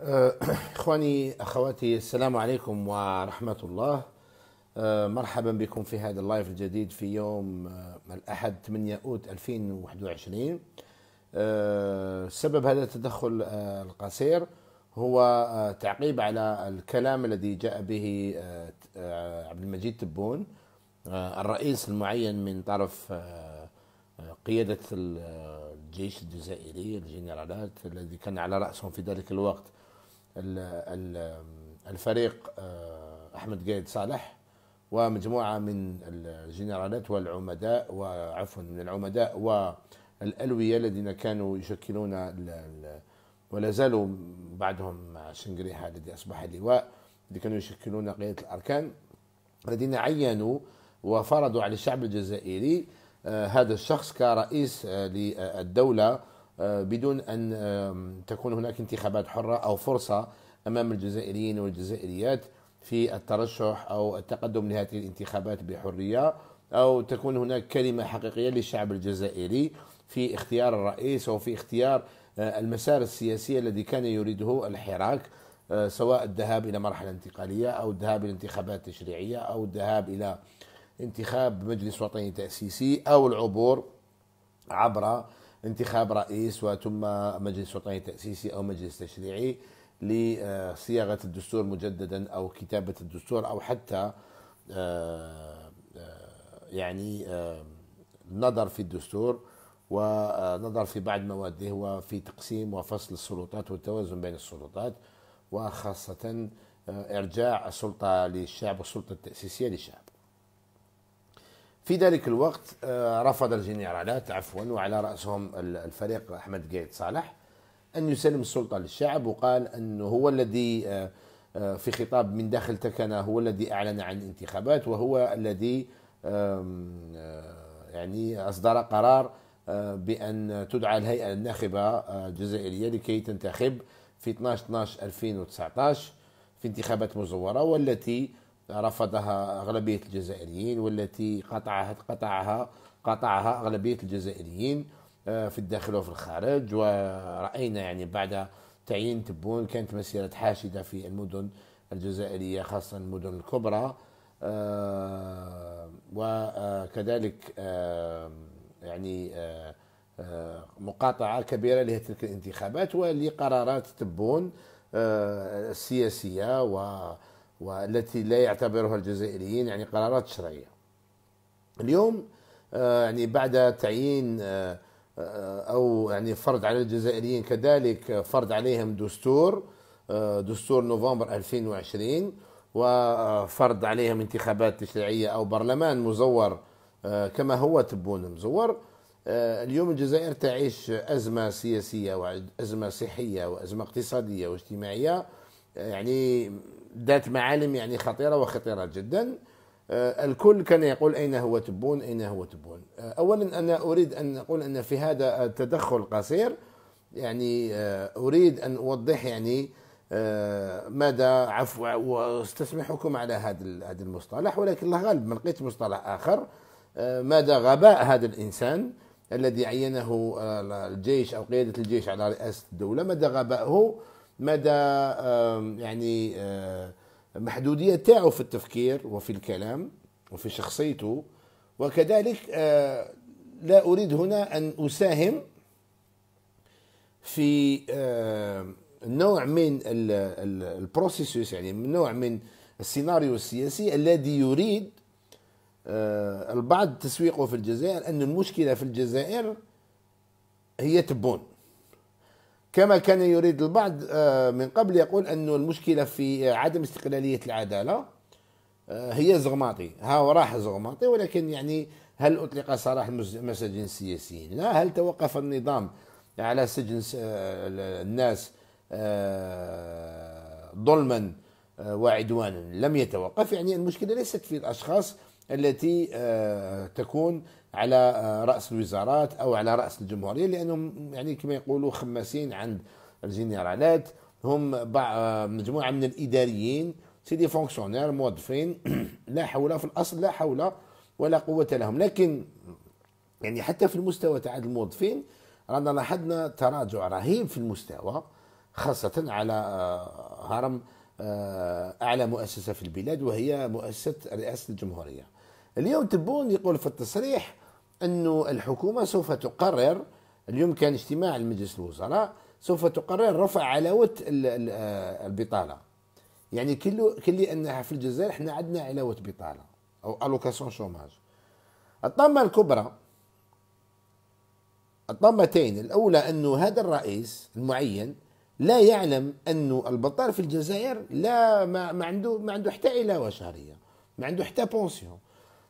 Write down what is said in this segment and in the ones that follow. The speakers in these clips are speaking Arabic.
أه، اخواني اخواتي السلام عليكم ورحمه الله أه، مرحبا بكم في هذا اللايف الجديد في يوم أه، الاحد 8 اوت 2021 سبب هذا التدخل القصير هو تعقيب على الكلام الذي جاء به عبد المجيد تبون الرئيس المعين من طرف قياده الجيش الجزائري الجنرالات الذي كان على راسهم في ذلك الوقت الفريق آه، احمد قايد صالح ومجموعه من الجنرالات والعمداء وعفوا من العمداء والالويه الذين كانوا يشكلون ولا زالوا بعدهم مع شنقريحه الذي اصبح اللواء اللي كانوا يشكلون قياده الاركان الذين عينوا وفرضوا على الشعب الجزائري آه، هذا الشخص كرئيس آه، للدوله آه، بدون أن تكون هناك انتخابات حرة أو فرصة أمام الجزائريين والجزائريات في الترشح أو التقدم لهذه الانتخابات بحرية أو تكون هناك كلمة حقيقية للشعب الجزائري في اختيار الرئيس أو في اختيار آه، المسار السياسي الذي كان يريده الحراك آه، سواء الذهاب إلى مرحلة انتقالية أو الذهاب إلى انتخابات تشريعية أو الذهاب إلى انتخاب مجلس وطني تأسيسي أو العبور عبر انتخاب رئيس وثم مجلس وطني تأسيسي أو مجلس تشريعي لصياغة الدستور مجددا أو كتابة الدستور أو حتى آه، آه، يعني النظر آه، في الدستور ونظر في بعض مواده وفي تقسيم وفصل السلطات والتوازن بين السلطات وخاصة إرجاع السلطة للشعب والسلطة التأسيسية للشعب في ذلك الوقت آه، رفض الجنرالات عفوا وعلى رأسهم الفريق أحمد قايد صالح أن يسلم السلطة للشعب وقال أنه هو الذي آه، آه، في خطاب من داخل تكنا هو الذي أعلن عن انتخابات وهو الذي يعني أصدر قرار بأن تدعى الهيئة الناخبة الجزائرية لكي تنتخب في 12 12 2019 في انتخابات مزورة والتي رفضها أغلبية الجزائريين والتي قطعها قطعها قطعها أغلبية الجزائريين آه، في الداخل وفي الخارج ورأينا يعني بعد تعيين تبون كانت مسيرة حاشدة في المدن الجزائرية خاصة المدن الكبرى آه، وكذلك آه، يعني مقاطعة كبيرة لتلك الانتخابات ولقرارات تبون السياسية و والتي لا يعتبرها الجزائريين يعني قرارات شرعية اليوم آه، يعني بعد تعيين آه، آه، أو يعني فرض على الجزائريين كذلك فرض عليهم دستور دستور نوفمبر 2020 وفرض عليهم انتخابات تشريعية أو برلمان مزور كما هو تبون مزور اليوم الجزائر تعيش أزمة سياسية وأزمة صحية وأزمة اقتصادية واجتماعية يعني ذات معالم يعني خطيرة وخطيرة جدا آه، الكل كان يقول أين هو تبون أين هو تبون آه، أولا أنا أريد أن أقول أن في هذا التدخل القصير يعني آه، أريد أن أوضح يعني ماذا عفو واستسمحكم على هذا هذا المصطلح ولكن الله غالب ما لقيت مصطلح آخر ماذا غباء هذا الإنسان الذي عينه الجيش أو قيادة الجيش على رئاسة الدولة مدى غبائه مدى يعني محدودية تاعه في التفكير وفي الكلام وفي شخصيته وكذلك آه، لا أريد هنا أن أساهم في نوع من البروسيسوس يعني نوع من السيناريو السياسي الذي يريد آه، البعض تسويقه في الجزائر أن المشكلة في الجزائر هي تبون كما كان يريد البعض آه، من قبل يقول أن المشكلة في عدم استقلالية العدالة آه، هي زغماطي ها راح زغماطي ولكن يعني هل أطلق سراح المساجين السياسيين لا هل توقف النظام على سجن آه، الناس ظلما وعدوانا لم يتوقف يعني المشكلة ليست في الأشخاص التي تكون على آه، راس الوزارات او على راس الجمهوريه لانهم يعني كما يقولوا خماسين عند الجنرالات هم آه، مجموعه من الاداريين سي دي فونكسيونير موظفين لا حول في الاصل لا حول ولا قوه لهم لكن يعني حتى في المستوى تاع الموظفين رانا لاحظنا تراجع رهيب في المستوى خاصه على آه، هرم اعلى مؤسسه في البلاد وهي مؤسسه رئاسه الجمهوريه اليوم تبون يقول في التصريح أنه الحكومة سوف تقرر اليوم كان اجتماع المجلس الوزراء سوف تقرر رفع علاوة آه، البطالة يعني كله كلي أنها في الجزائر احنا عندنا علاوة بطالة أو ألوكاسيون شوماج الطامة الكبرى الطامتين الأولى أنه هذا الرئيس المعين لا يعلم أنه البطال في الجزائر لا ما, ما عنده ما عنده حتى علاوة شهرية ما عنده حتى بونسيون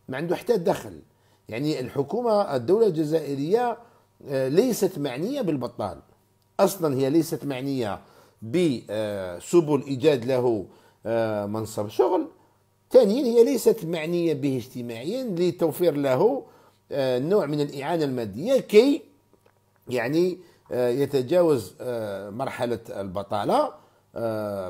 ما عنده حتى دخل يعني الحكومة الدولة الجزائرية آه، ليست معنية بالبطال أصلا هي ليست معنية بسبل إيجاد له آه، منصب شغل ثانيا هي ليست معنية به اجتماعيا لتوفير له آه، نوع من الإعانة المادية كي يعني يتجاوز مرحلة البطالة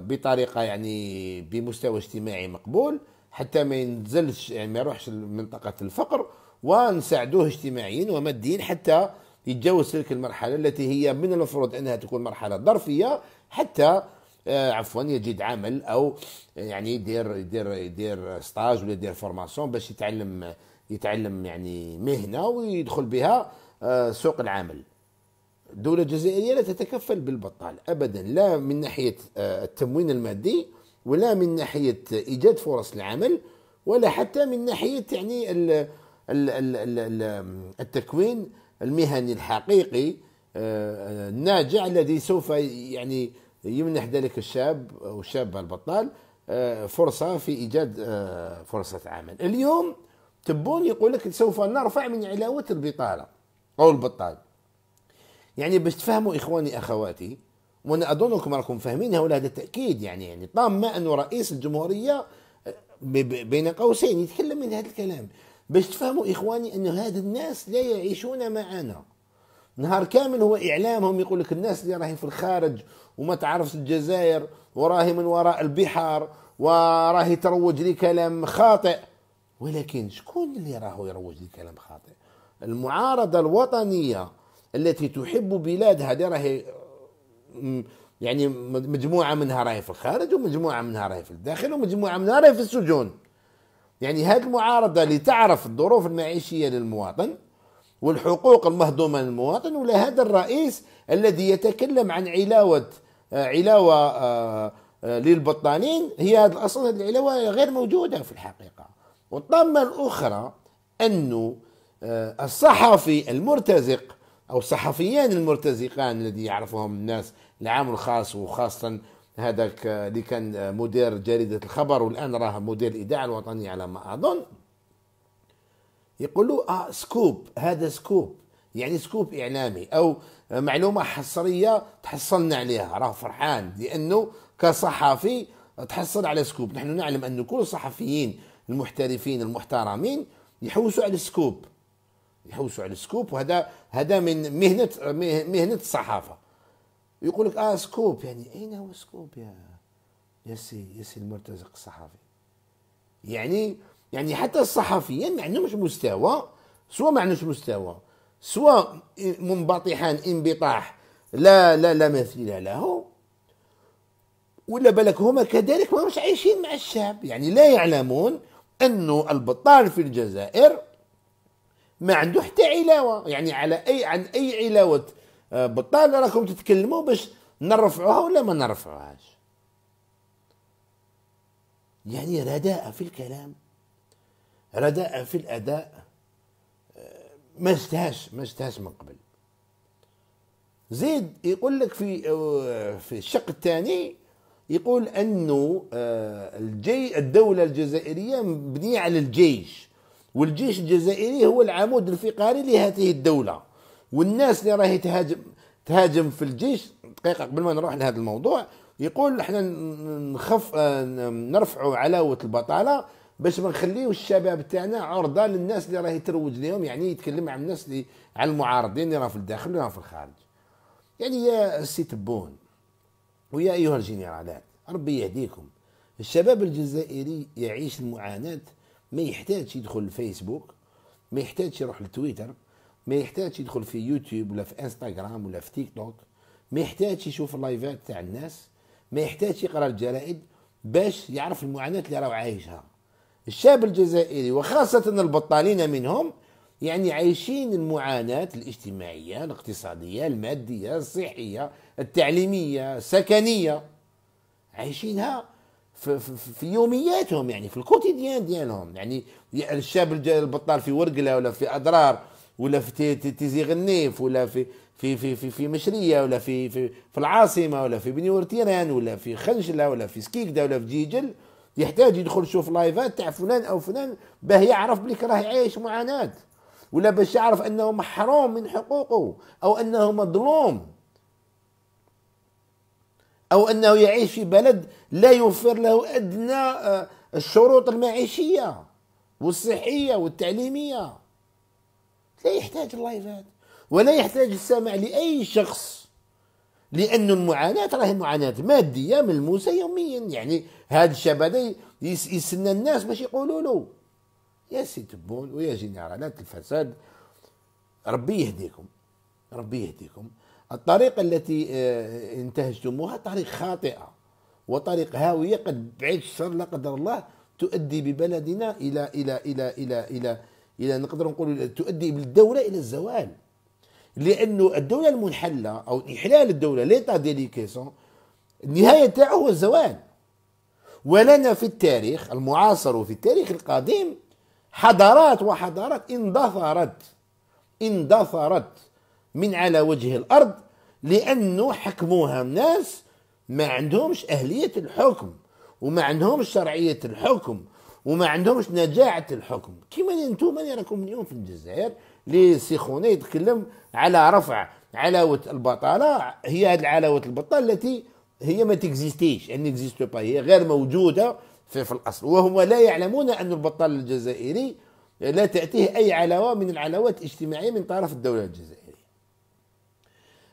بطريقة يعني بمستوى اجتماعي مقبول حتى ما ينزلش يعني ما يروحش لمنطقة الفقر ونساعدوه اجتماعيا وماديا حتى يتجاوز تلك المرحلة التي هي من المفروض أنها تكون مرحلة ظرفية حتى آه، عفوا يجد عمل أو يعني يدير يدير يدير ستاج ولا يدير فورماسيون باش يتعلم يتعلم يعني مهنة ويدخل بها آه، سوق العمل الدولة الجزائرية لا تتكفل بالبطال أبدا لا من ناحية آه، التموين المادي ولا من ناحيه ايجاد فرص العمل ولا حتى من ناحيه يعني التكوين المهني الحقيقي آه، آه، الناجع الذي سوف يعني يمنح ذلك الشاب او الشابه البطال آه، فرصه في ايجاد فرصه عمل اليوم تبون يقول لك سوف نرفع من علاوه البطاله او البطال يعني باش تفهموا اخواني اخواتي وانا اظنكم راكم فاهمين هذا التاكيد يعني يعني طامه انه رئيس الجمهوريه بين قوسين يتكلم من هذا الكلام باش تفهموا اخواني انه هاد الناس لا يعيشون معنا نهار كامل هو اعلامهم يقول لك الناس اللي راهي في الخارج وما تعرفش الجزائر وراهي من وراء البحار وراهي تروج لكلام خاطئ ولكن شكون اللي راهو يروج لكلام خاطئ المعارضه الوطنيه التي تحب بلادها اللي راهي يعني مجموعه منها راهي في الخارج ومجموعه منها راهي في الداخل ومجموعه منها راهي في السجون يعني هذه المعارضه اللي تعرف الظروف المعيشيه للمواطن والحقوق المهضومه للمواطن ولا هذا الرئيس الذي يتكلم عن علاوه آه، علاوه آه، آه، للبطانين هي هذا الاصل هذه العلاوه غير موجوده في الحقيقه والطامه الاخرى انه الصحفي المرتزق او الصحفيان المرتزقان الذي يعرفهم الناس العام الخاص وخاصه هذاك اللي كان مدير جريده الخبر والان راه مدير الاذاعه الوطنيه على ما اظن يقولوا اه سكوب هذا سكوب يعني سكوب اعلامي او معلومه حصريه تحصلنا عليها راه فرحان لانه كصحفي تحصل على سكوب نحن نعلم ان كل الصحفيين المحترفين المحترمين يحوسوا على السكوب يحوسوا على السكوب وهذا هذا من مهنه مهنه الصحافه يقول لك اه سكوب يعني اين هو سكوب يا يا سي يا سي المرتزق الصحفي يعني يعني حتى الصحفيين ما عندهمش مستوى سواء ما عندهمش مستوى سواء منبطحان انبطاح لا لا لا مثيل له ولا بالك هما كذلك ما مش عايشين مع الشعب يعني لا يعلمون انه البطال في الجزائر ما عنده حتى علاوه يعني على اي عن اي علاوه آه، بطال راكم تتكلموا باش نرفعوها ولا ما نرفعوهاش يعني رداء في الكلام رداء في الاداء آه، ما جتهاش ما جتهاش من قبل زيد يقول لك في آه، في الشق الثاني يقول انه الجي الدوله الجزائريه مبنيه على الجيش والجيش الجزائري هو العمود الفقري لهذه الدوله والناس اللي راهي تهاجم تهاجم في الجيش دقيقه قبل ما نروح لهذا الموضوع يقول احنا نخف آه، نرفعوا علاوه البطاله باش ما نخليوش الشباب تاعنا عرضه للناس اللي راهي تروج لهم يعني يتكلم عن الناس اللي على المعارضين اللي راهم في الداخل اللي راهم في الخارج يعني يا سي تبون ويا ايها الجنرالات ربي يهديكم الشباب الجزائري يعيش المعاناه ما يحتاجش يدخل الفيسبوك ما يحتاجش يروح لتويتر ما يحتاجش يدخل في يوتيوب ولا في انستغرام ولا في تيك توك ما يحتاجش يشوف اللايفات تاع الناس ما يحتاجش يقرا الجرائد باش يعرف المعاناه اللي راهو عايشها الشاب الجزائري وخاصه البطالين منهم يعني عايشين المعاناة الاجتماعية الاقتصادية المادية الصحية التعليمية السكنية عايشينها في, في, في يومياتهم يعني في الكوتيديان ديالهم يعني الشاب البطال في ورقلة ولا في أضرار ولا في تيزي غنيف ولا في في في في, في مشريه ولا في, في في العاصمه ولا في بنيور تيران ولا في خنجله ولا في سكيكده ولا في جيجل يحتاج يدخل يشوف لايفات تاع فلان او فلان باه يعرف بلي راه عايش معاناه ولا باش يعرف انه محروم من حقوقه او انه مظلوم او انه يعيش في بلد لا يوفر له ادنى آه، الشروط المعيشيه والصحيه والتعليميه لا يحتاج اللايفات ولا يحتاج السامع لأي شخص لأن المعاناة راهي معاناة مادية ملموسة يوميا يعني هذا الشاب هذا يسنى الناس باش يقولوا له يا سي تبون ويا جنرالات الفساد ربي يهديكم ربي يهديكم الطريقة التي آه، انتهجتموها طريق خاطئة وطريق هاوية قد بعيد الشر لا قدر الله تؤدي ببلدنا إلى إلى إلى إلى إلى, إلى الى نقدر نقول تؤدي بالدوله الى الزوال لانه الدوله المنحله او انحلال الدوله ليتا ديليكيسون النهايه تاعو هو الزوال ولنا في التاريخ المعاصر وفي التاريخ القديم حضارات وحضارات اندثرت اندثرت من على وجه الارض لانه حكموها الناس ما عندهمش اهليه الحكم وما عندهمش شرعيه الحكم وما عندهمش نجاعه الحكم كيما انتم من راكم اليوم في الجزائر لي سيخوني يتكلم على رفع علاوه البطاله هي هذه العلاوه البطاله التي هي ما تكزيستيش ان اكزيستو با هي غير موجوده في, في الاصل وهم لا يعلمون ان البطال الجزائري لا تاتيه اي علاوه من العلاوات الاجتماعيه من طرف الدوله الجزائريه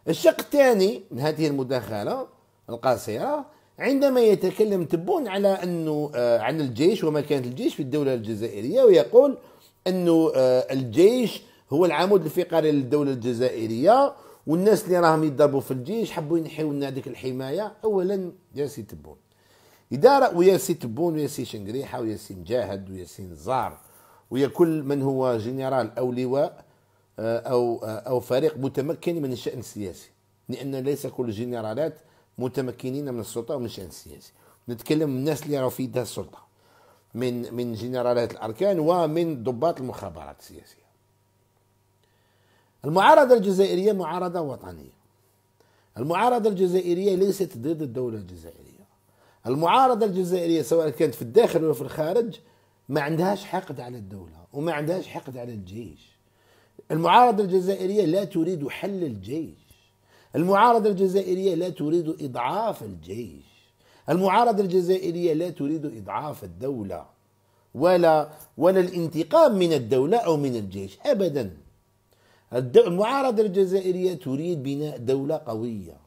الشق الثاني من هذه المداخله القصيره عندما يتكلم تبون على انه آه، عن الجيش ومكانه الجيش في الدوله الجزائريه ويقول انه آه، الجيش هو العمود الفقري للدوله الجزائريه والناس اللي راهم يضربوا في الجيش حبوا ينحيوا لنا هذيك الحمايه اولا يا سي تبون اذا ويا سي تبون ويا سي شنقريحه ويا سي مجاهد ويا سي نزار ويا كل من هو جنرال او لواء آه، او او فريق متمكن من الشان السياسي لان ليس كل الجنرالات متمكنين من السلطه ومن الشان السياسي نتكلم من الناس اللي راهو في يدها السلطه من من جنرالات الاركان ومن ضباط المخابرات السياسيه المعارضه الجزائريه معارضه وطنيه المعارضه الجزائريه ليست ضد الدوله الجزائريه المعارضه الجزائريه سواء كانت في الداخل ولا في الخارج ما عندهاش حقد على الدوله وما عندهاش حقد على الجيش المعارضه الجزائريه لا تريد حل الجيش المعارضة الجزائرية لا تريد إضعاف الجيش المعارضة الجزائرية لا تريد إضعاف الدولة ولا ولا الانتقام من الدولة أو من الجيش أبدا المعارضة الجزائرية تريد بناء دولة قوية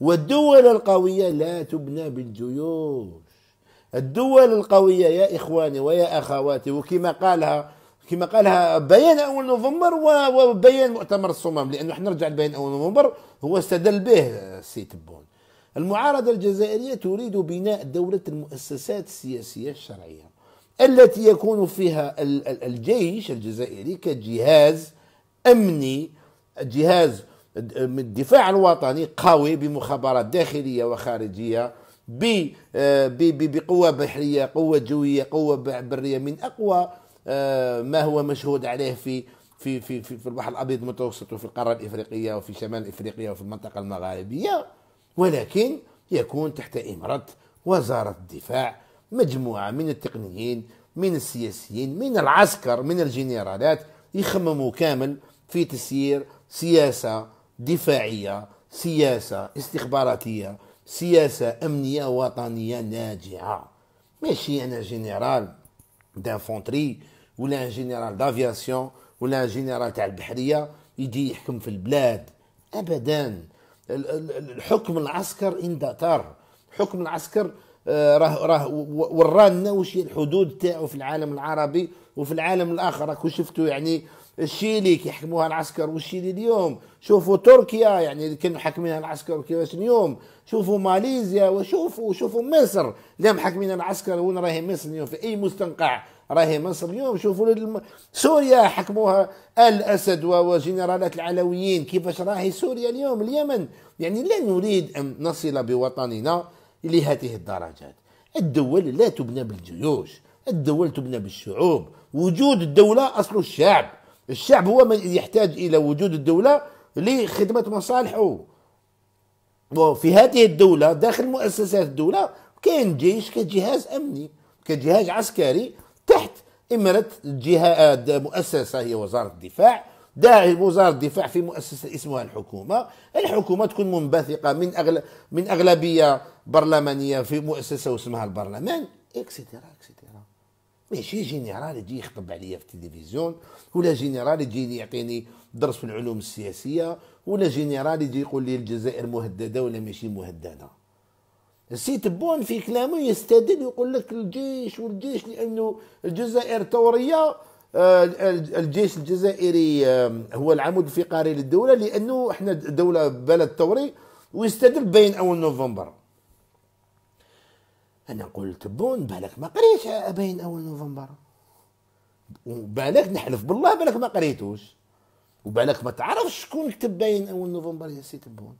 والدول القوية لا تبنى بالجيوش الدول القوية يا إخواني ويا أخواتي وكما قالها كما قالها بيان اول نوفمبر وبيان مؤتمر الصمام لانه احنا نرجع لبيان اول نوفمبر هو استدل به السيد تبون المعارضه الجزائريه تريد بناء دوله المؤسسات السياسيه الشرعيه التي يكون فيها الجيش الجزائري كجهاز امني جهاز من الدفاع الوطني قوي بمخابرات داخليه وخارجيه آه، بقوه بحريه قوه جويه قوه بريه من اقوى آه، ما هو مشهود عليه في في في في, في البحر الابيض المتوسط وفي القاره الافريقيه وفي شمال افريقيا وفي المنطقه المغاربيه ولكن يكون تحت امره وزاره الدفاع مجموعه من التقنيين من السياسيين من العسكر من الجنرالات يخمموا كامل في تسيير سياسه دفاعيه سياسه استخباراتيه سياسه امنيه وطنيه ناجعه ماشي انا جنرال دانفونتري ولا ان جينيرال دافياسيون ولا ان جينيرال تاع البحريه يجي يحكم في البلاد ابدا الحكم العسكر اندثر حكم العسكر راه راه ورانا واش الحدود تاعو في العالم العربي وفي العالم الاخر راكو شفتوا يعني الشيلي اللي كيحكموها العسكر والشيلي اليوم شوفوا تركيا يعني كانوا حاكمينها العسكر كيفاش اليوم شوفوا ماليزيا وشوفوا شوفوا مصر اللي محاكمينها العسكر وين راهي مصر اليوم في اي مستنقع راهي مصر اليوم شوفوا للم... سوريا حكموها ال وجنرالات العلويين كيفاش راهي سوريا اليوم اليمن يعني لا نريد ان نصل بوطننا لهذه الدرجات الدول لا تبنى بالجيوش الدول تبنى بالشعوب وجود الدولة أصل الشعب الشعب هو من يحتاج إلى وجود الدولة لخدمة مصالحه وفي هذه الدولة داخل مؤسسات الدولة كاين جيش كجهاز أمني كجهاز عسكري تحت إمارة جهة مؤسسة هي وزارة الدفاع داعي وزارة الدفاع في مؤسسة اسمها الحكومة الحكومة تكون منبثقة من أغل... من أغلبية برلمانية في مؤسسة واسمها البرلمان اكسترا اكسترا ماشي جينيرال يجي يخطب عليا في التلفزيون ولا جينيرال يجي يعطيني درس في العلوم السياسيه ولا جينيرال يجي يقول لي الجزائر مهدده ولا ماشي مهدده السي تبون في كلامه يستدل ويقول لك الجيش والجيش لانه الجزائر ثوريه آه، الجيش الجزائري آه، هو العمود الفقري للدوله لانه احنا دوله بلد ثوري ويستدل بين اول نوفمبر انا قلت بون بالك ما قريتش بين اول نوفمبر وبالك نحلف بالله بالك ما قريتوش وبالك ما تعرفش شكون كتب بين اول نوفمبر يا سي تبون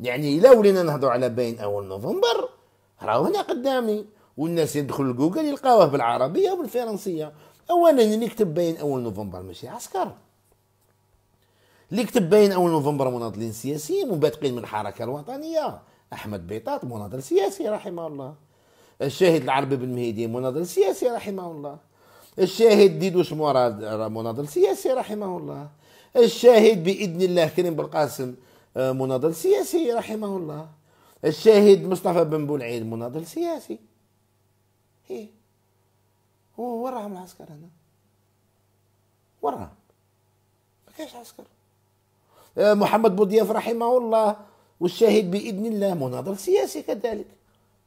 يعني الا ولينا نهضروا على بين اول نوفمبر راهو هنا قدامي والناس يدخلوا لجوجل يلقاوه بالعربيه وبالفرنسيه اولا اللي كتب بين اول نوفمبر ماشي عسكر اللي كتب بين اول نوفمبر مناضلين سياسيين مبادئين من الحركه الوطنيه احمد بيطاط مناضل سياسي رحمه الله الشاهد العربي بن مهيدي مناضل سياسي رحمه الله الشاهد ديدوش مراد مناضل سياسي رحمه الله الشاهد باذن الله كريم بالقاسم آه، مناضل سياسي رحمه الله الشاهد مصطفى بن بولعيد مناضل سياسي هي هو وراهم العسكر هنا وراهم ما كاينش عسكر آه، محمد بوضياف رحمه الله والشاهد باذن الله مناضل سياسي كذلك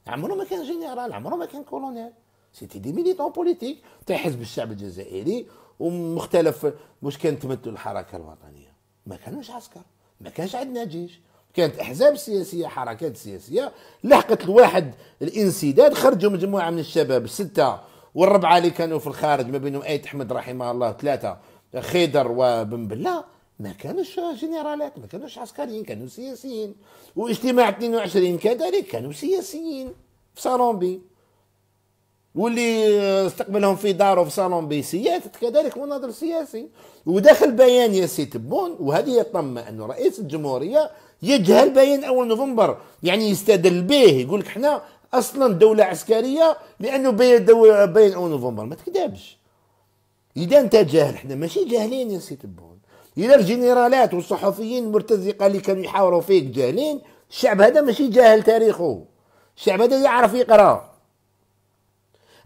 عمره ما كان جنرال عمره ما كان كولونيل سيتي دي ميليتون بوليتيك تاع حزب الشعب الجزائري ومختلف واش كان تمثل الحركه الوطنيه ما كانوش عسكر ما كانش عندنا جيش كانت احزاب سياسيه حركات سياسيه لحقت الواحد الانسداد خرجوا مجموعه من الشباب السته والربعه اللي كانوا في الخارج ما بينهم ايت احمد رحمه الله ثلاثه خيدر وبن بله ما كانوش جنرالات ما كانوش عسكريين كانوا سياسيين واجتماع 22 كذلك كانوا سياسيين في صالون بي واللي استقبلهم في داره في صالون بي سياسة كذلك مناظر سياسي وداخل بيان يا سي تبون وهذه يطمع انه رئيس الجمهورية يجهل بيان اول نوفمبر يعني يستدل به يقول لك احنا اصلا دوله عسكريه لانه بيان اول نوفمبر ما تكذبش اذا انت جاهل احنا ماشي جاهلين يا سي تبون الى الجنرالات والصحفيين المرتزقه اللي كانوا يحاوروا فيك جالين الشعب هذا ماشي جاهل تاريخه الشعب هذا يعرف يقرا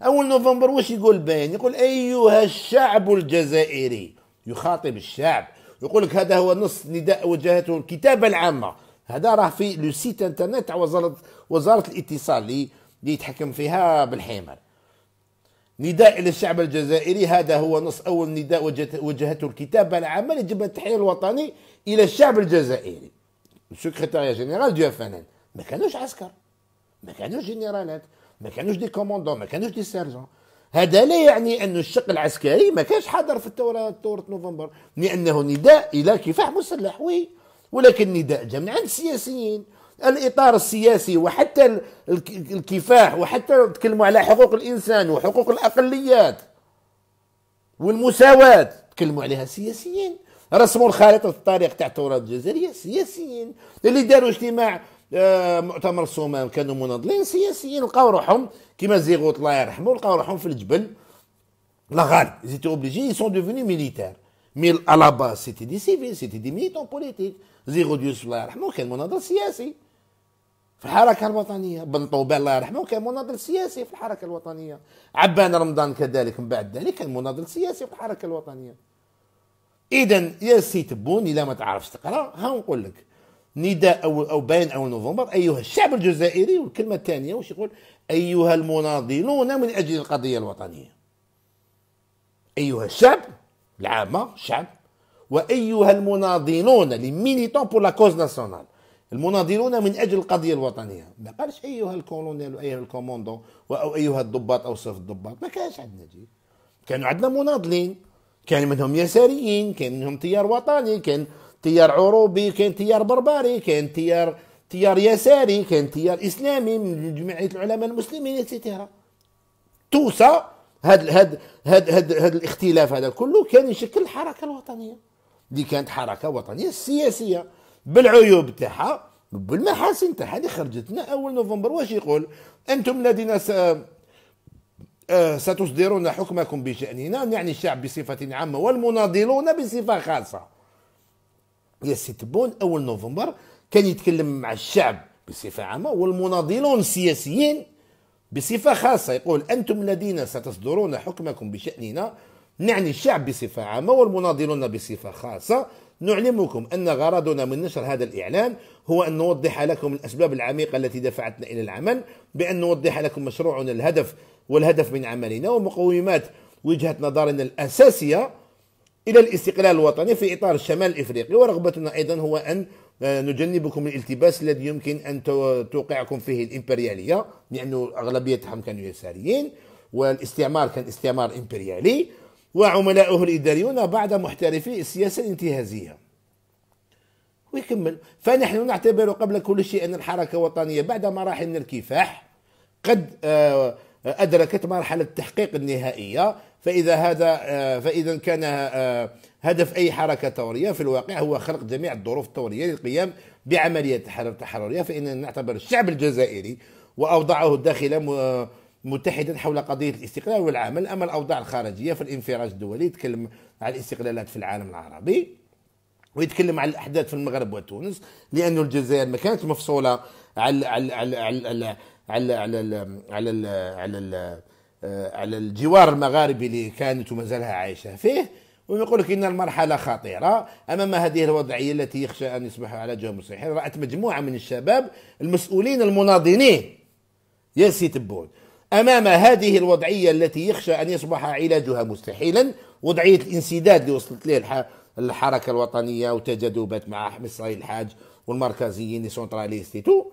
اول نوفمبر واش يقول بين يقول ايها الشعب الجزائري يخاطب الشعب يقول لك هذا هو نص نداء وجهته الكتابه العامه هذا راه في لو سيت انترنت تاع وزاره وزاره الاتصال اللي يتحكم فيها بالحيمر نداء الى الشعب الجزائري هذا هو نص اول نداء وجهته الكتابه العامه لجبهه التحرير الوطني الى الشعب الجزائري السكرتير جينيرال دو فنان ما كانوش عسكر ما كانوش جنرالات ما كانوش دي كوموندون ما كانوش دي سيرجون هذا لا يعني انه الشق العسكري ما كانش حاضر في الثوره ثوره نوفمبر لانه نداء الى كفاح مسلح وي ولكن نداء جاء من عند السياسيين الاطار السياسي وحتى الكفاح وحتى تكلموا على حقوق الانسان وحقوق الاقليات والمساواه تكلموا عليها سياسيين رسموا الخارطه الطريق تاع التراب الجزائريه سياسيين اللي داروا اجتماع آه، مؤتمر الصومال كانوا مناضلين سياسيين لقاو روحهم كيما زيغوت الله يرحمه لقاو روحهم في الجبل لا غال زيتو اوبليجي سون ديفوني ميليتير مي على باس سيتي دي سيفيل سيتي دي ميليتون بوليتيك زيغوت يوسف الله يرحمه كان مناضل سياسي في الحركة الوطنية بن طوبة الله يرحمه كان مناضل سياسي في الحركة الوطنية عبان رمضان كذلك من بعد ذلك كان مناضل سياسي في الحركة الوطنية إذا يا سي تبون إلا ما تعرفش تقرا ها نقول لك نداء أو أو باين أو نوفمبر أيها الشعب الجزائري والكلمة الثانية واش يقول أيها المناضلون من أجل القضية الوطنية أيها الشعب العامة الشعب وأيها المناضلون لي ميليتون بور لا كوز ناسيونال المناضلون من اجل القضيه الوطنيه ما قالش ايها الكولونيل وايها الكوموندو او ايها الضباط او صف الضباط ما كانش عندنا جي كانوا عندنا مناضلين كان منهم يساريين كان منهم تيار وطني كان تيار عروبي كان تيار بربري كان تيار تيار يساري كان تيار اسلامي من جمعيه العلماء المسلمين اتسيتيرا توسى هاد هاد هاد هاد هاد الاختلاف هذا كله كان يشكل الحركه الوطنيه اللي كانت حركه وطنيه سياسيه بالعيوب تاعها بالمحاسن تاعها اللي خرجتنا اول نوفمبر واش يقول انتم الذين س... آه، ستصدرون حكمكم بشاننا يعني الشعب بصفه عامه والمناضلون بصفه خاصه يا ستبون بون اول نوفمبر كان يتكلم مع الشعب بصفه عامه والمناضلون السياسيين بصفه خاصه يقول انتم الذين ستصدرون حكمكم بشاننا نعني الشعب بصفه عامه والمناضلون بصفه خاصه نعلمكم أن غرضنا من نشر هذا الإعلان هو أن نوضح لكم الأسباب العميقة التي دفعتنا إلى العمل بأن نوضح لكم مشروعنا الهدف والهدف من عملنا ومقومات وجهة نظرنا الأساسية إلى الاستقلال الوطني في إطار الشمال الإفريقي ورغبتنا أيضا هو أن آه، نجنبكم الالتباس الذي يمكن أن توقعكم فيه الإمبريالية لأنه أغلبيتهم كانوا يساريين والاستعمار كان استعمار إمبريالي وعملاؤه الإداريون بعد محترفي السياسة الانتهازية ويكمل فنحن نعتبر قبل كل شيء أن الحركة الوطنية بعد مراحل من الكفاح قد آه، أدركت مرحلة التحقيق النهائية فإذا هذا آه، فإذا كان آه، هدف أي حركة ثورية في الواقع هو خلق جميع الظروف الثورية للقيام بعملية تحرر تحررية فإننا نعتبر الشعب الجزائري وأوضاعه الداخلة متحدا حول قضية الاستقلال والعمل أما الأوضاع الخارجية فالانفراج الدولي يتكلم على الاستقلالات في العالم العربي ويتكلم على الأحداث في المغرب وتونس لأن الجزائر ما كانت مفصولة على على على على على على على, على على الجوار المغاربي اللي كانت وما زالها عايشه فيه ويقول لك ان المرحله خطيره امام هذه الوضعيه التي يخشى ان يصبح على جهه مستحيل رات مجموعه من الشباب المسؤولين المناضلين ياسي تبون امام هذه الوضعيه التي يخشى ان يصبح علاجها مستحيلا وضعيه الانسداد اللي وصلت ليه الحركه الوطنيه وتجاذبات مع احمد صالح الحاج والمركزيين سونتراليستيتو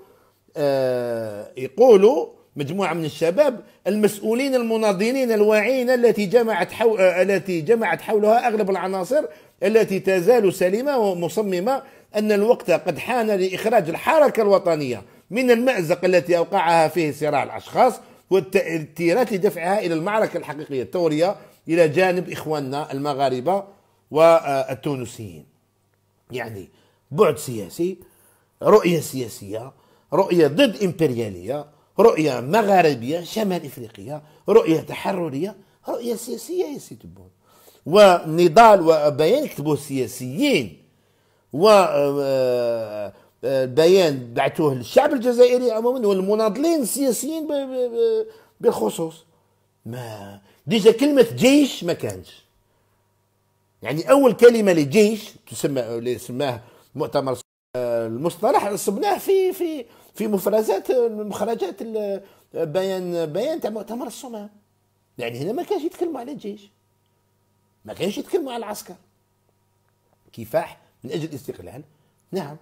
آه يقولوا مجموعه من الشباب المسؤولين المناضلين الواعين التي جمعت حو... آه، التي جمعت حولها اغلب العناصر التي تزال سليمه ومصممه ان الوقت قد حان لاخراج الحركه الوطنيه من المازق التي اوقعها فيه صراع الاشخاص والتأثيرات لدفعها إلى المعركة الحقيقية الثورية إلى جانب إخواننا المغاربة والتونسيين يعني بعد سياسي رؤية سياسية رؤية ضد إمبريالية رؤية مغاربية شمال إفريقية رؤية تحررية رؤية سياسية يا سي تبون ونضال وبيان كتبوه سياسيين و آه، بيان بعثوه للشعب الجزائري عموما والمناضلين السياسيين بالخصوص ما ديجا كلمة جيش ما كانش يعني أول كلمة لجيش تسمى اللي سماه مؤتمر المصطلح صبناه في في في مفرزات مخرجات بيان بيان تاع مؤتمر الصومال يعني هنا ما كانش يتكلموا على الجيش ما كانش يتكلموا على العسكر كفاح من اجل الاستقلال نعم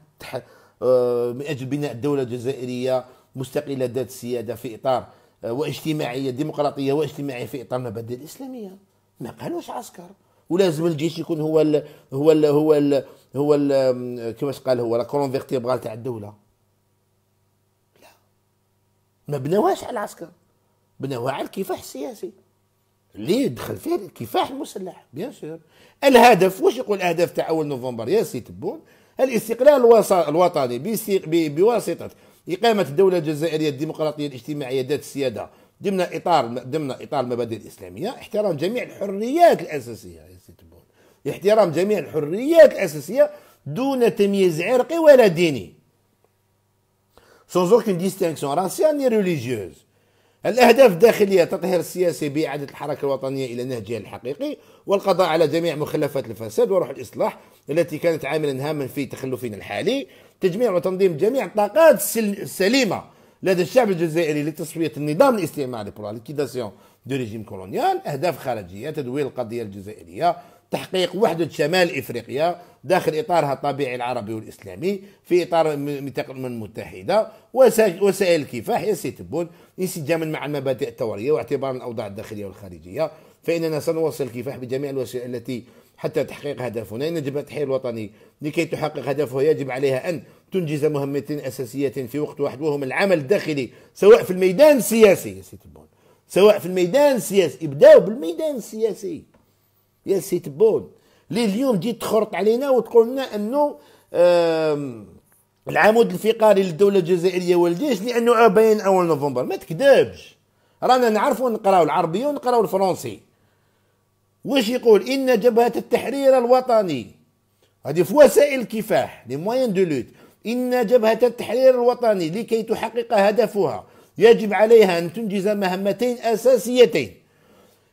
آه، من اجل بناء دوله جزائريه مستقله ذات سياده في اطار آه، واجتماعيه ديمقراطيه واجتماعيه في اطار المبادئ الاسلاميه ما قالوش عسكر ولازم الجيش يكون هو الـ هو الـ هو الـ هو كيفاش قال هو لا كولون فيرتيبرال تاع الدوله لا ما بناوهاش على العسكر بناوها على الكفاح السياسي اللي دخل فيه الكفاح المسلح بيان سور الهدف واش يقول الاهداف تاع اول نوفمبر يا سي تبون الاستقلال الوطني بواسطة إقامة الدولة الجزائرية الديمقراطية الاجتماعية ذات السيادة ضمن إطار ضمن إطار المبادئ الإسلامية احترام جميع الحريات الأساسية يا سيدي احترام جميع الحريات الأساسية دون تمييز عرقي ولا ديني sans aucune distinction raciale ni religieuse الأهداف الداخلية تطهير السياسي بإعادة الحركة الوطنية إلى نهجها الحقيقي والقضاء على جميع مخلفات الفساد وروح الإصلاح التي كانت عاملا هاما في تخلفنا الحالي تجميع وتنظيم جميع الطاقات السليمة لدى الشعب الجزائري لتصفية النظام الاستعماري pour دو ريجيم كولونيال أهداف خارجية تدوير القضية الجزائرية تحقيق وحدة شمال إفريقيا داخل إطارها الطبيعي العربي والإسلامي في إطار منطقة الأمم المتحدة وسائل الكفاح يا تبون انسجاما مع المبادئ التورية واعتبارا الأوضاع الداخلية والخارجية فإننا سنواصل الكفاح بجميع الوسائل التي حتى تحقيق هدفنا إن جبهة التحرير الوطني لكي تحقق هدفها يجب عليها أن تنجز مهمتين أساسية في وقت واحد وهم العمل الداخلي سواء في الميدان السياسي يا سي تبون سواء في الميدان السياسي ابداوا بالميدان السياسي يا سي تبون اللي اليوم تجي تخرط علينا وتقول لنا انه العمود الفقري للدوله الجزائريه والجيش لانه باين اول نوفمبر ما تكذبش رانا نعرفوا نقراو العربيه ونقراو الفرنسي واش يقول ان جبهه التحرير الوطني هذه في وسائل الكفاح لي موان دو لوت ان جبهه التحرير الوطني لكي تحقق هدفها يجب عليها ان تنجز مهمتين اساسيتين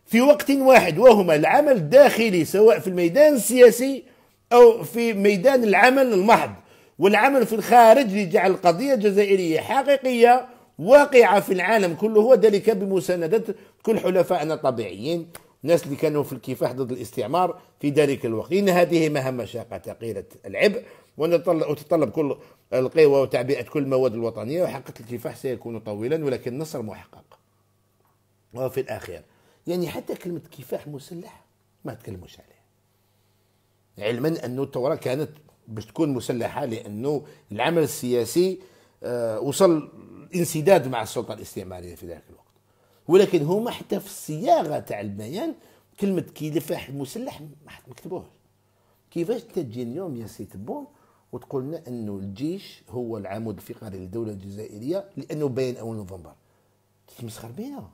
في وقت واحد وهما العمل الداخلي سواء في الميدان السياسي أو في ميدان العمل المحض والعمل في الخارج لجعل القضية الجزائرية حقيقية واقعة في العالم كله وذلك بمساندة كل حلفائنا الطبيعيين الناس اللي كانوا في الكفاح ضد الاستعمار في ذلك الوقت إن هذه مهمة شاقة ثقيلة العبء وتتطلب كل القوى وتعبئة كل المواد الوطنية وحقه الكفاح سيكون طويلا ولكن النصر محقق وفي الأخير يعني حتى كلمة كفاح مسلح ما تكلموش عليها علما أنه الثورة كانت باش تكون مسلحة لأنه العمل السياسي آه، وصل انسداد مع السلطة الاستعمارية في ذلك الوقت ولكن هما حتى في الصياغة تاع البيان كلمة كفاح مسلح ما كتبوهش كيفاش انت تجي اليوم يا سيت بون وتقول لنا انه الجيش هو العمود الفقري للدوله الجزائريه لانه بين اول نوفمبر تتمسخر بينا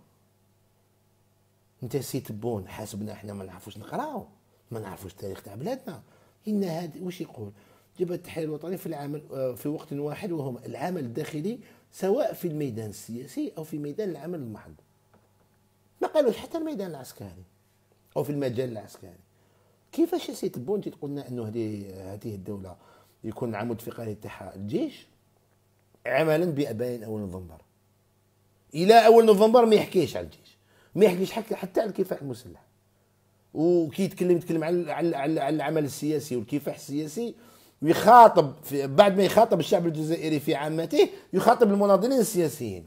انت سي تبون حاسبنا احنا ما نعرفوش نقراو ما نعرفوش التاريخ تاع بلادنا ان هذا واش يقول جبهه التحرير الوطني في العمل آه، في وقت واحد وهم العمل الداخلي سواء في الميدان السياسي او في ميدان العمل المحض ما قالوش حتى الميدان العسكري او في المجال العسكري كيفاش سي تبون تقول لنا انه هذه هذه الدوله يكون عمود فقري تاعها الجيش عملا بابين اول نوفمبر الى اول نوفمبر ما يحكيش على الجيش ما يحكيش حتى حتى على الكفاح المسلح وكي يتكلم يتكلم على على على العمل السياسي والكفاح السياسي ويخاطب بعد ما يخاطب الشعب الجزائري في عامته يخاطب المناضلين السياسيين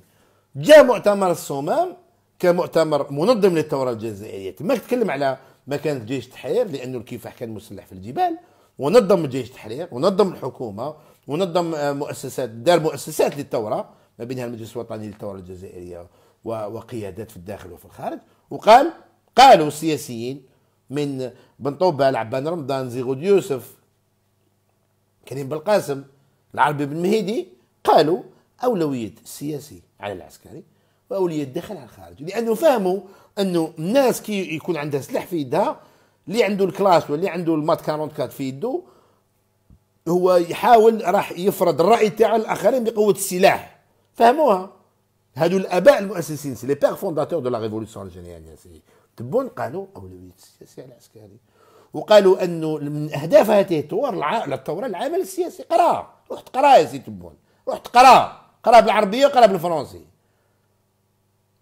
جاء مؤتمر الصمام كمؤتمر منظم للثوره الجزائريه ما تكلم على ما جيش التحرير لانه الكفاح كان مسلح في الجبال ونظم جيش التحرير ونظم الحكومه ونظم آه، مؤسسات دار مؤسسات للثوره ما بينها المجلس الوطني للثوره الجزائريه وقيادات في الداخل وفي الخارج وقال قالوا السياسيين من بن طوبة العبان رمضان زيغود يوسف كريم بالقاسم العربي بن مهيدي قالوا أولوية السياسي على العسكري وأولوية الداخل على الخارج لأنه فهموا أنه الناس كي يكون عندها سلاح في يدها اللي عنده الكلاس واللي عنده المات 44 في يده هو يحاول راح يفرض الرأي تاعو الآخرين بقوة السلاح فهموها هادو الاباء المؤسسين سي لي بير فونداتور دو لا ريفولوسيون الجزائريه سي تبون قالوا اولويه السياسي على العسكري وقالوا انه من اهداف هذه الثوره الع... الثوره العمل السياسي قرا روح تقرا يا سي تبون روح تقرا قرا بالعربيه وقرا بالفرنسي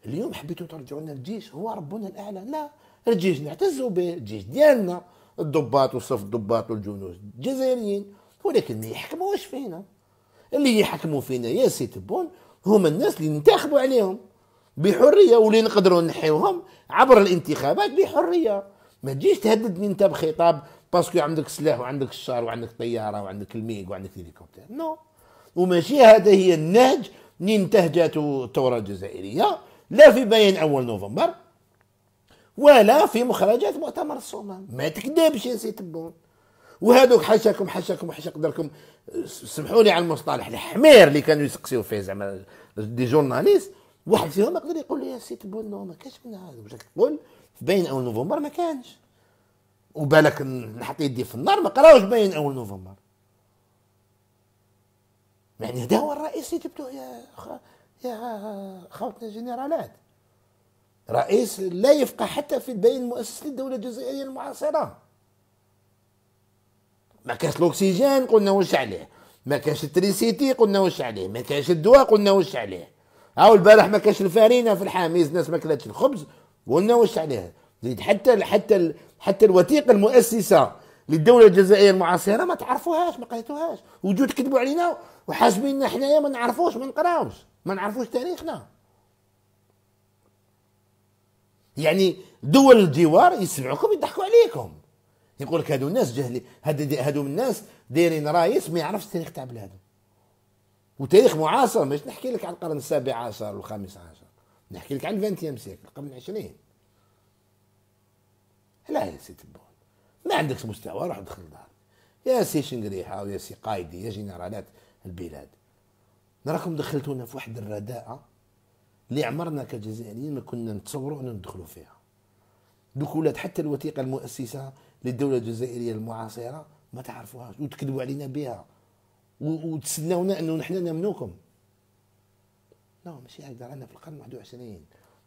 اليوم حبيتوا ترجعوا لنا الجيش هو ربنا الاعلى لا الجيش نعتزوا به الجيش ديالنا الضباط وصف الضباط والجنود الجزائريين ولكن ما يحكموش فينا اللي يحكموا فينا يا سي تبون هما الناس اللي ننتخبوا عليهم بحريه واللي نقدروا نحيوهم عبر الانتخابات بحريه ما تجيش تهددني انت بخطاب باسكو عندك سلاح وعندك الشار وعندك طياره وعندك الميغ وعندك هليكوبتر نو no. وماشي هذا هي النهج اللي انتهجته الثوره الجزائريه لا في بيان اول نوفمبر ولا في مخرجات مؤتمر الصومال ما تكذبش يا سي تبون وهذوك حشاكم حشاكم وحشاك قدركم سمحوا لي على المصطلح الحمير اللي كانوا يسقسيو فيه زعما دي جورناليست واحد فيهم يقدر يقول لي يا سي تبون ما كانش من هذا واش تقول في باين اول نوفمبر ما كانش وبالك نحط يدي في النار ما قراوش باين اول نوفمبر يعني هذا هو الرئيس اللي جبتوه يا خ... يا خوتنا الجنرالات رئيس لا يفقه حتى في بين مؤسسة الدولة الجزائرية المعاصرة ما كانش الاكسجين قلنا واش عليه ما كانش التريسيتي قلنا واش عليه ما كانش الدواء قلنا واش عليه هاو البارح ما كانش الفارينه في الحاميز الناس ما كلاتش الخبز قلنا واش عليها زيد حتى حتى حتى الوثيقه المؤسسه للدوله الجزائريه المعاصره ما تعرفوهاش ما قريتوهاش وجو تكذبوا علينا وحاسبيننا حنايا ما نعرفوش ما نقراوش ما نعرفوش تاريخنا يعني دول الجوار يسمعوكم يضحكوا عليكم يقول لك هادو الناس جهلي هادو الناس دايرين رايس ما يعرفش التاريخ تاع بلادو وتاريخ معاصر مش نحكي لك عن القرن السابع عشر والخامس عشر نحكي لك عن الفانتيام سيكل قبل العشرين لا يا سي تبون ما عندكش مستوى روح دخل دارك يا سي شنقريحه ويا سي قايدي يا جنرالات البلاد نراكم دخلتونا في واحد الرداءه اللي عمرنا كجزائريين ما كنا نتصوروا ان ندخلوا فيها دوك ولات حتى الوثيقه المؤسسه للدوله الجزائريه المعاصره ما تعرفوهاش وتكذبوا علينا بها وتسناونا انه نحن نمنوكم لا ماشي هكذا رانا في القرن 21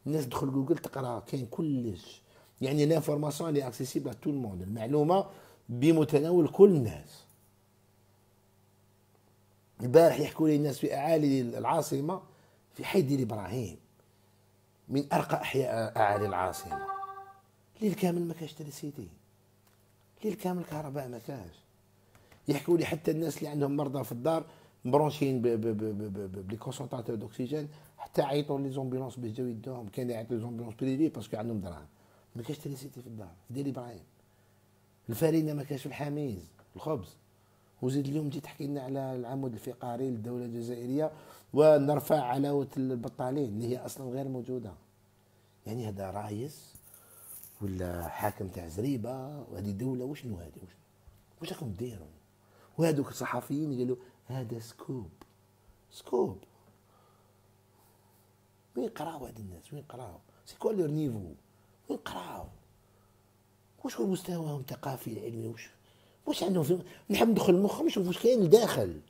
الناس تدخل جوجل تقرا كاين كلش يعني لانفورماسيون اللي اكسيسيبل تو الموند المعلومه بمتناول كل الناس البارح يحكوا لي الناس في اعالي العاصمه في حي ديال ابراهيم من ارقى احياء اعالي العاصمه الليل كامل ما كاش سيتي ليل كامل الكهرباء ما كاش يحكوا لي حتى الناس اللي عندهم مرضى في الدار مبرونشين بلي كونسونطاتور دوكسيجين حتى عيطوا لي زومبيلونس باش جاو يدوهم كان يعيطوا لي زومبيلونس بريفي باسكو عندهم دراهم ما كاش تريسيتي في الدار ديري ابراهيم الفرينه ما كاش في الحميز الخبز وزيد اليوم جيت تحكي لنا على العمود الفقري للدوله الجزائريه ونرفع علاوه البطالين اللي هي اصلا غير موجوده يعني هذا رايس ولا حاكم تاع زريبه وهذه دوله وشنو هذه وش واش راكم ديروا وهذوك الصحفيين قالوا هذا سكوب سكوب وين قراو هاد الناس وين قراو سي كوا لور نيفو وين قراو واش هو مستواهم الثقافي العلمي واش واش عندهم في... نحب ندخل مخهم نشوف واش كاين لداخل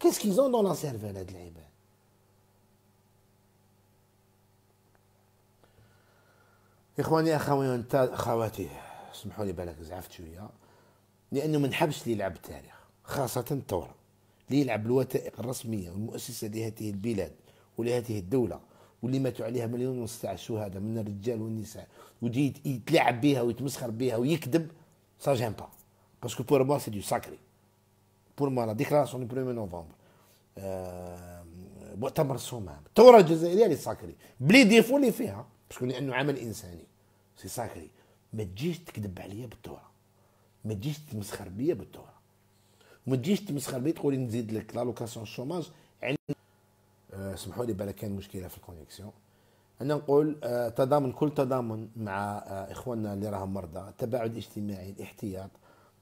كاسكي زون دون لا سيرفال هاد العباد اخواني اخواني اخواتي اسمحوا لي بالك زعفت شويه لانه ما نحبش اللي يلعب التاريخ خاصه الثوره اللي يلعب الوثائق الرسميه والمؤسسه لهذه البلاد ولهذه الدوله واللي ماتوا عليها مليون ونص تاع الشهداء من الرجال والنساء ودي يتلاعب بها ويتمسخر بها ويكذب سا جيم با باسكو بور موا سي دو ساكري بور موا لا ديكلاراسيون دو 1 نوفمبر مؤتمر الصومام الثوره الجزائريه اللي ساكري بلي ديفو اللي فيها باسكو لانه عمل انساني سي ساكري ما تجيش تكذب عليا بالثوره ما تجيش تمسخر بيا بالثوره ما تجيش تمسخر بيا تقول لي نزيد لك لالوكاسيون شوماج يعني أه سمحوا لي بلا كان مشكله في الكونيكسيون انا نقول أه تضامن كل تضامن مع أه اخواننا اللي راهم مرضى التباعد الاجتماعي الاحتياط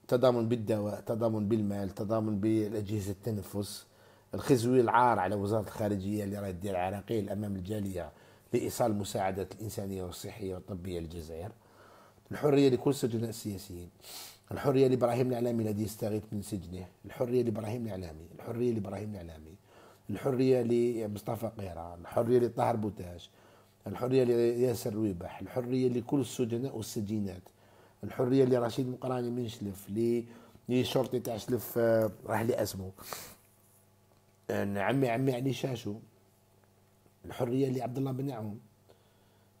تضامن بالدواء تضامن بالمال تضامن بالاجهزه التنفس الخزوي العار على وزاره الخارجيه اللي راهي دير عراقيل امام الجاليه لإيصال المساعدات الإنسانية والصحية والطبية للجزائر الحرية لكل السجناء السياسيين الحرية لإبراهيم الإعلامي الذي يستغيث من سجنه الحرية لإبراهيم الإعلامي الحرية لإبراهيم الإعلامي الحرية لمصطفى قيران الحرية لطاهر بوتاش الحرية لياسر رويبح الحرية لكل السجناء والسجينات الحرية لرشيد مقراني من شلف لشرطي تاع شلف آه، راح لي اسمه آه، عمي عمي علي شاشو الحريه لعبد الله بن عون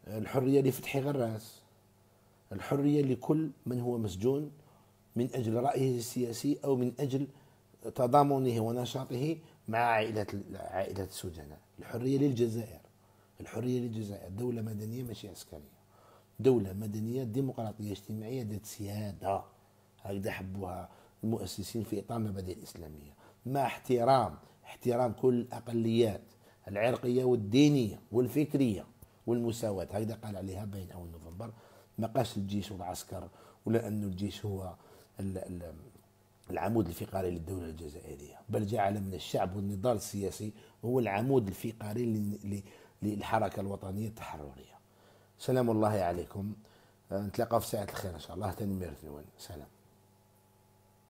الحريه لفتحي غراس الحريه لكل من هو مسجون من اجل رايه السياسي او من اجل تضامنه ونشاطه مع عائله عائله السجناء الحريه للجزائر الحريه للجزائر دوله مدنيه ماشي عسكريه دوله مدنيه ديمقراطيه اجتماعيه ذات سياده هكذا حبوها المؤسسين في اطار المبادئ الاسلاميه مع احترام احترام كل الاقليات العرقيه والدينيه والفكريه والمساواه هكذا قال عليها بين اول نوفمبر ما قاش الجيش والعسكر ولا انه الجيش هو العمود الفقري للدولة الجزائرية بل جعل من الشعب والنضال السياسي هو العمود الفقري للحركة الوطنية التحررية سلام الله عليكم نتلاقاو في ساعة الخير إن شاء الله تنمير سلام